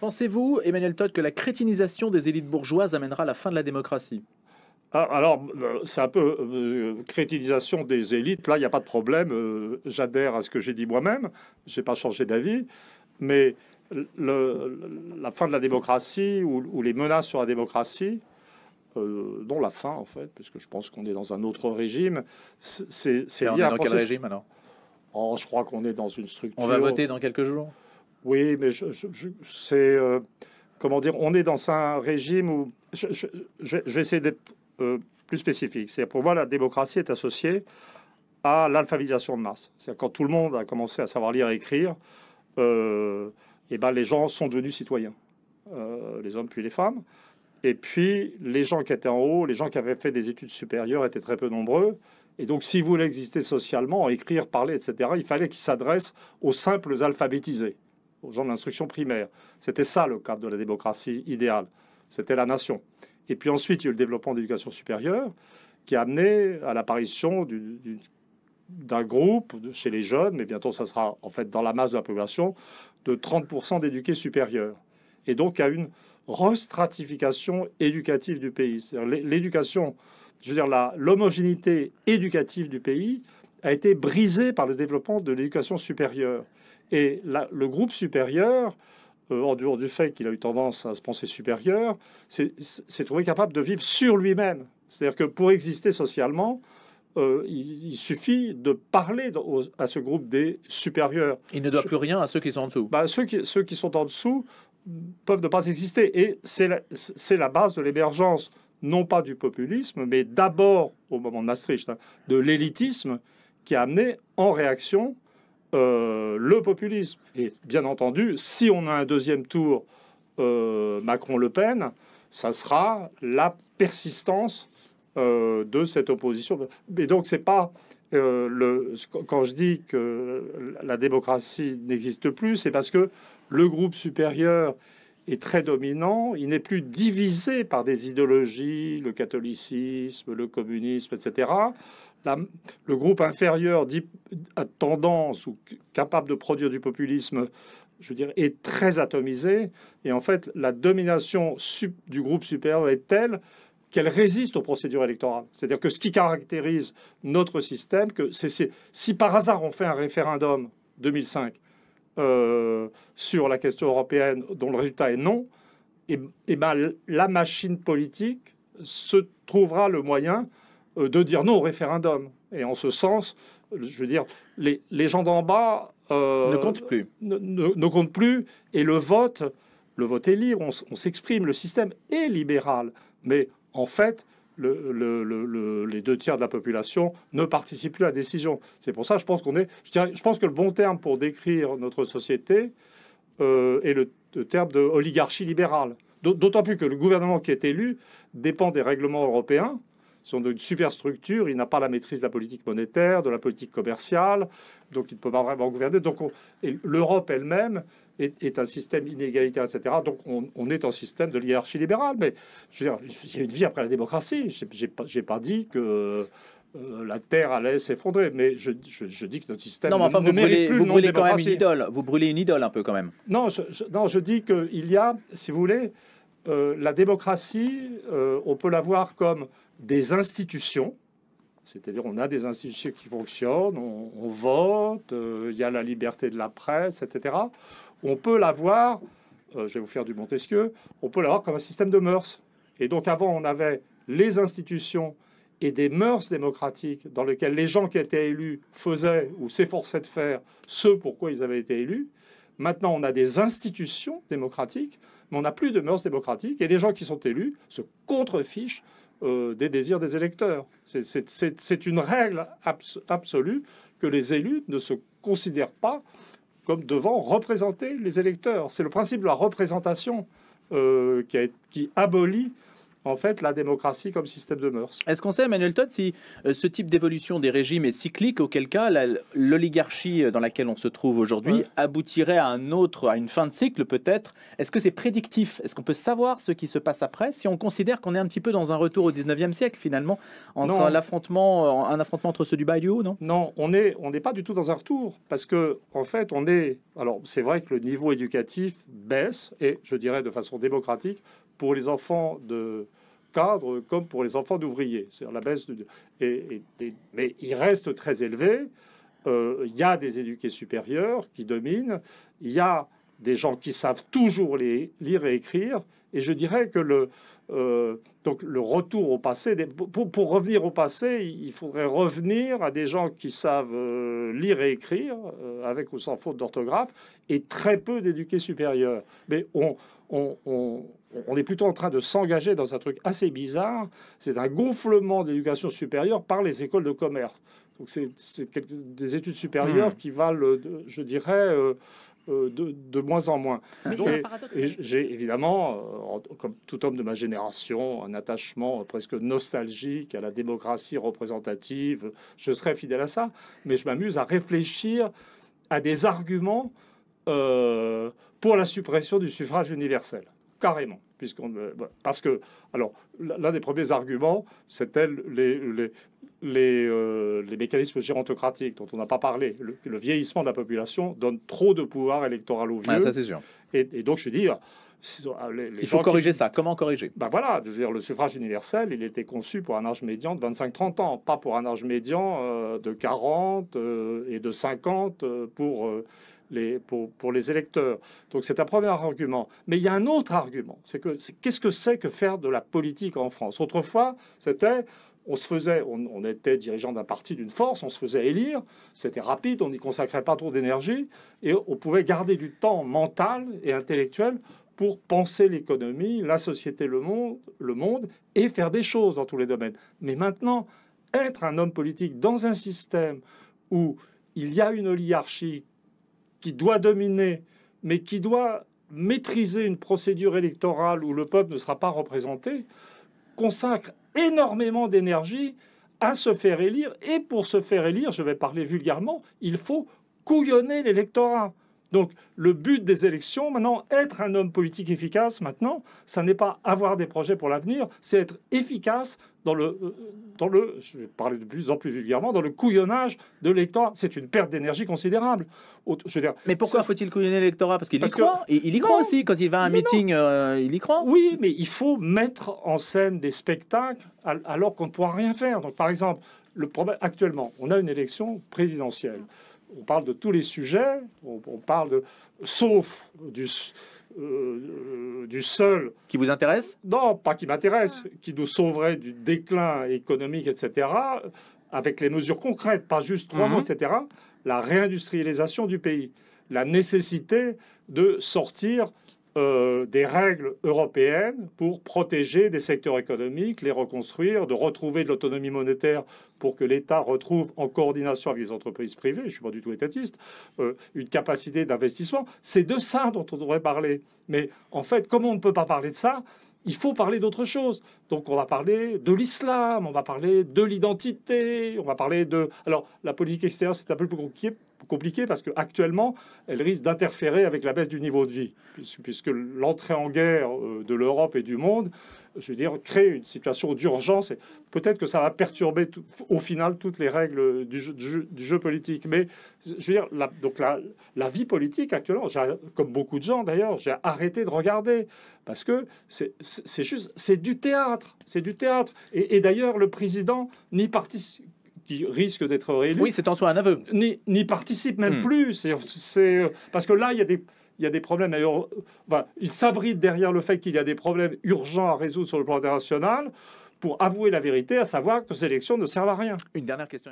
Pensez-vous, Emmanuel Todd, que la crétinisation des élites bourgeoises amènera la fin de la démocratie ah, alors, euh, c'est un peu euh, crétinisation des élites. Là, il n'y a pas de problème. Euh, j'adhère à ce que j'ai dit moi-même. Je n'ai pas changé d'avis. Mais la fin de la démocratie ou, les menaces sur la démocratie, dont la fin, en fait, puisque je pense qu'on est dans un autre régime, c'est lié on dans quel régime alors oh, Je crois qu'on est dans une structure. On va voter dans quelques jours oui, mais c'est euh, comment dire, on est dans un régime où je, vais essayer d'être euh, plus spécifique. C'est pour moi la démocratie est associée à l'alphabétisation de masse. C'est quand tout le monde a commencé à savoir lire et écrire, et euh, eh ben les gens sont devenus citoyens, les hommes puis les femmes. Et puis les gens qui étaient en haut, les gens qui avaient fait des études supérieures étaient très peu nombreux. Et donc, si vous voulez exister socialement, écrire, parler, etc., il fallait qu'ils s'adressent aux simples alphabétisés aux gens de l'instruction primaire. C'était ça le cadre de la démocratie idéale. C'était la nation. Et puis ensuite, il y a eu le développement de l'éducation supérieure qui a amené à l'apparition d'un groupe chez les jeunes, mais bientôt ça sera en fait dans la masse de la population, de 30% d'éduqués supérieurs. Et donc à une restratification éducative du pays. L'éducation, je veux dire l'homogénéité éducative du pays a été brisé par le développement de l'éducation supérieure. Et le groupe supérieur, euh, en dehors du fait qu'il a eu tendance à se penser supérieur, s'est trouvé capable de vivre sur lui-même. C'est-à-dire que pour exister socialement, euh, il, suffit de parler à ce groupe des supérieurs. Il ne doit plus rien à ceux qui sont en dessous. Bah, ceux, qui, ceux qui sont en dessous peuvent ne pas exister. Et c'est la, la base de l'émergence non pas du populisme, mais d'abord, au moment de Maastricht, hein, de l'élitisme qui a amené en réaction euh, le populisme. Et bien entendu, si on a un deuxième tour euh, Macron-Le Pen, ça sera la persistance euh, de cette opposition. Et donc, c'est pas le, quand je dis que la démocratie n'existe plus, c'est parce que le groupe supérieur est très dominant, il n'est plus divisé par des idéologies, le catholicisme, le communisme, etc le groupe inférieur dit à tendance ou capable de produire du populisme, je veux dire, est très atomisé. Et en fait, la domination du groupe supérieur est telle qu'elle résiste aux procédures électorales. C'est-à-dire que ce qui caractérise notre système, que c'est si par hasard on fait un référendum 2005 euh, sur la question européenne dont le résultat est non, et, eh, et eh ben, la machine politique se trouvera le moyen euh, de dire non au référendum. Et en ce sens, je veux dire, les, gens d'en bas euh, ne comptent plus. Et le vote, le vote est libre, on, s'exprime, le système est libéral. Mais en fait, les deux tiers de la population ne participent plus à la décision. C'est pour ça, je pense qu'on est. Je, je, pense que le bon terme pour décrire notre société euh, est le, terme de oligarchie libérale. D'autant plus que le gouvernement qui est élu dépend des règlements européens sont d'une superstructure. Il n'a pas la maîtrise de la politique monétaire, de la politique commerciale, donc il ne peut pas vraiment gouverner. Donc l'Europe elle-même est, un système inégalitaire, etc. Donc on, est en système de hiérarchie libérale. Mais je veux dire, il y a une vie après la démocratie. J'ai pas, pas dit que euh, la terre allait s'effondrer. Mais je, dis que notre système non, mais enfin, vous brûlez, vous brûlez quand même une idole. Vous brûlez une idole un peu quand même. Non, je, non, je dis qu'il y a, si vous voulez, euh, la démocratie, euh, on peut la voir comme des institutions, c'est-à-dire on a des institutions qui fonctionnent, on, vote, euh, il y a la liberté de la presse, etc. On peut l'avoir, euh, je vais vous faire du Montesquieu, on peut l'avoir comme un système de mœurs. Et donc avant, on avait les institutions et des mœurs démocratiques dans lesquelles les gens qui étaient élus faisaient ou s'efforçaient de faire ce pourquoi ils avaient été élus. Maintenant, on a des institutions démocratiques mais on n'a plus de mœurs démocratiques et les gens qui sont élus se contrefichent euh, des désirs des électeurs. C'est une règle absolue que les élus ne se considèrent pas comme devant représenter les électeurs. C'est le principe de la représentation euh, qui, abolit en fait la démocratie comme système de mœurs. Est-ce qu'on sait, Emmanuel Todd, si euh, ce type d'évolution des régimes est cyclique, auquel cas l'oligarchie euh, dans laquelle on se trouve aujourd'hui aboutirait à un autre, à une fin de cycle peut-être Est-ce que c'est prédictif Est-ce qu'on peut savoir ce qui se passe après si on considère qu'on est un petit peu dans un retour au 19e siècle finalement, entre l'affrontement, euh, un affrontement entre ceux du bas et du haut, non Non, on n'est on n'est pas du tout dans un retour parce que en fait on est, alors c'est vrai que le niveau éducatif baisse et je dirais de façon démocratique pour les enfants de cadre comme pour les enfants d'ouvriers. cest la baisse de, et, mais il reste très élevé. Euh, il y a des éduqués supérieurs qui dominent. Il y a des gens qui savent toujours les lire et écrire. Et je dirais que le, euh, donc le retour au passé, pour, pour, revenir au passé, il faudrait revenir à des gens qui savent euh, lire et écrire, avec ou sans faute d'orthographe, et très peu d'éduqués supérieurs. Mais on, on, on est plutôt en train de s'engager dans un truc assez bizarre. C'est un gonflement d'éducation supérieure par les écoles de commerce. Donc c'est des études supérieures hmm. qui valent, euh, je dirais, euh, euh, de, moins en moins. j'ai évidemment, comme tout homme de ma génération, un attachement presque nostalgique à la démocratie représentative. Je serai fidèle à ça, mais je m'amuse à réfléchir à des arguments pour la suppression du suffrage universel carrément. Puisqu'on, bah, parce que, alors, l'un des premiers arguments, c'était les, les, les, euh, les mécanismes gérontocratiques dont on n'a pas parlé. Le, vieillissement de la population donne trop de pouvoir électoral aux vieux. ça, c'est sûr. Et, donc, je dis, euh, euh, les, il faut corriger ça. Comment corriger Ben voilà, je veux dire, le suffrage universel, il était conçu pour un âge médian de 25-30 ans, pas pour un âge médian de 40 et de 50 pour les, pour, les électeurs. Donc c'est un premier argument. Mais il y a un autre argument, c'est que qu'est-ce que c'est que faire de la politique en France Autrefois, c'était on se faisait, on, on était dirigeant d'un parti, d'une force, on se faisait élire, c'était rapide, on n'y consacrait pas trop d'énergie, et on pouvait garder du temps mental et intellectuel pour penser l'économie, la société, le monde, le monde, et faire des choses dans tous les domaines. Mais maintenant, être un homme politique dans un système où il y a une oligarchie qui doit dominer, mais qui doit maîtriser une procédure électorale où le peuple ne sera pas représenté, consacre énormément d'énergie à se faire élire. Et pour se faire élire, je vais parler vulgairement, il faut couillonner l'électorat. Donc le but des élections, maintenant, être un homme politique efficace, maintenant, ça n'est pas avoir des projets pour l'avenir, c'est être efficace dans le, euh, dans le, je vais parler de plus en plus vulgairement, dans le couillonnage de l'électorat. C'est une perte d'énergie considérable. mais pourquoi faut-il couillonner l'électorat Parce qu'il y croit. Il, y croit aussi. Quand il va à un meeting, euh, il y croit. Oui, mais il faut mettre en scène des spectacles alors qu'on ne pourra rien faire. Donc par exemple, le actuellement, on a une élection présidentielle on parle de tous les sujets, on, parle de, sauf du, euh, du seul. Qui vous intéresse Non, pas qui m'intéresse, qui nous sauverait du déclin économique, etc., avec les mesures concrètes, pas juste trois mois, mhm. etc., la réindustrialisation du pays, la nécessité de sortir euh, des règles européennes pour protéger des secteurs économiques, les reconstruire, de retrouver de l'autonomie monétaire pour que l'État retrouve, en coordination avec les entreprises privées, je ne suis pas du tout étatiste, euh, une capacité d'investissement. C'est de ça dont on devrait parler. Mais en fait, comment on ne peut pas parler de ça il faut parler d'autre chose. Donc on va parler de l'islam, on va parler de l'identité, on va parler de... Alors la politique extérieure, c'est un peu plus compliqué compliqué parce qu'actuellement, elle risque d'interférer avec la baisse du niveau de vie, puisque l'entrée en guerre euh, de l'Europe et du monde, je veux dire, crée une situation d'urgence. Et peut-être que ça va perturber au final toutes les règles du jeu, du jeu, politique. Mais je veux dire, la, donc la, la vie politique actuellement, comme beaucoup de gens d'ailleurs, j'ai arrêté de regarder parce que c'est juste, c'est du théâtre, c'est du théâtre. Et, et d'ailleurs, le président n'y participe qui risque d'être réélu. Oui, c'est en soi un aveu. N'y, participe même hmm. plus. parce que là, il y a des il y des problèmes. D'ailleurs, il s'abrite derrière le fait qu'il y a des problèmes urgents à résoudre sur le plan international pour avouer la vérité, à savoir que ces élections ne servent à rien. Une dernière question.